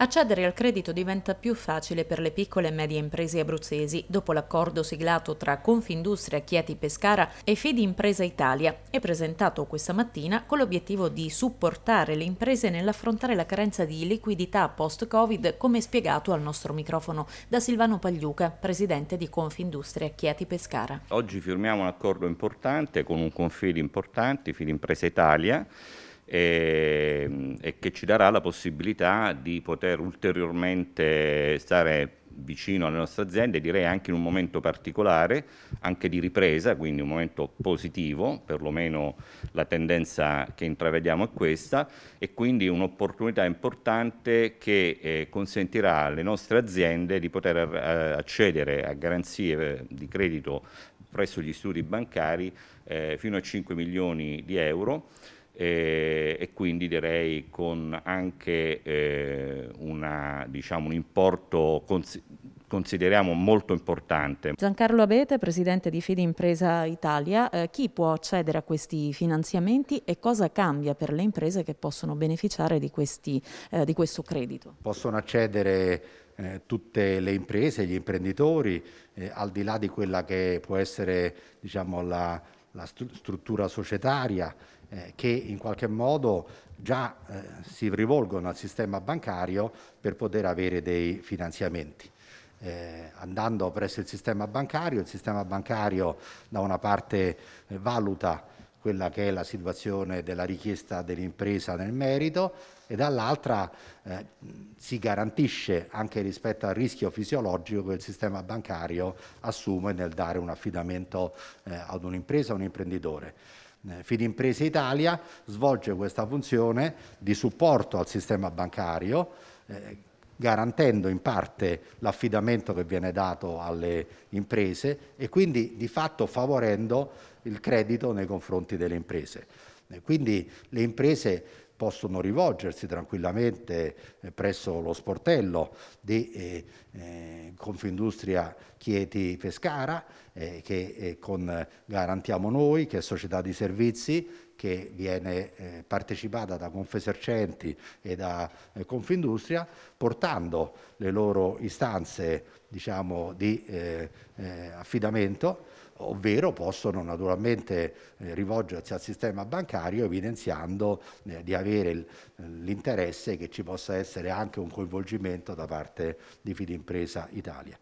Accedere al credito diventa più facile per le piccole e medie imprese abruzzesi dopo l'accordo siglato tra Confindustria Chieti Pescara e Fedi Impresa Italia e presentato questa mattina con l'obiettivo di supportare le imprese nell'affrontare la carenza di liquidità post-Covid, come spiegato al nostro microfono da Silvano Pagliuca, presidente di Confindustria Chieti Pescara. Oggi firmiamo un accordo importante con un Confidi importante, Fedi Impresa Italia e, ehm, e che ci darà la possibilità di poter ulteriormente stare vicino alle nostre aziende, direi anche in un momento particolare, anche di ripresa, quindi un momento positivo, perlomeno la tendenza che intravediamo è questa, e quindi un'opportunità importante che eh, consentirà alle nostre aziende di poter eh, accedere a garanzie eh, di credito presso gli istituti bancari eh, fino a 5 milioni di euro eh, e quindi direi con anche eh, una, diciamo, un importo cons consideriamo molto importante. Giancarlo Abete, presidente di Fede Impresa Italia, eh, chi può accedere a questi finanziamenti e cosa cambia per le imprese che possono beneficiare di, questi, eh, di questo credito? Possono accedere eh, tutte le imprese, gli imprenditori, eh, al di là di quella che può essere diciamo, la, la struttura societaria eh, che in qualche modo già eh, si rivolgono al sistema bancario per poter avere dei finanziamenti. Eh, andando presso il sistema bancario, il sistema bancario da una parte eh, valuta quella che è la situazione della richiesta dell'impresa nel merito e dall'altra eh, si garantisce anche rispetto al rischio fisiologico che il sistema bancario assume nel dare un affidamento eh, ad un'impresa a un imprenditore. Eh, Fidimpresa Italia svolge questa funzione di supporto al sistema bancario, eh, garantendo in parte l'affidamento che viene dato alle imprese e quindi di fatto favorendo il credito nei confronti delle imprese. E quindi le imprese possono rivolgersi tranquillamente eh, presso lo sportello di eh, eh Confindustria Chieti Pescara eh, che eh, con, garantiamo noi, che è società di servizi, che viene eh, partecipata da Confesercenti e da eh, Confindustria, portando le loro istanze diciamo, di eh, eh affidamento, ovvero possono naturalmente eh, rivolgersi al sistema bancario evidenziando di avere l'interesse che ci possa essere anche un coinvolgimento da parte di Fidimpresa Italia.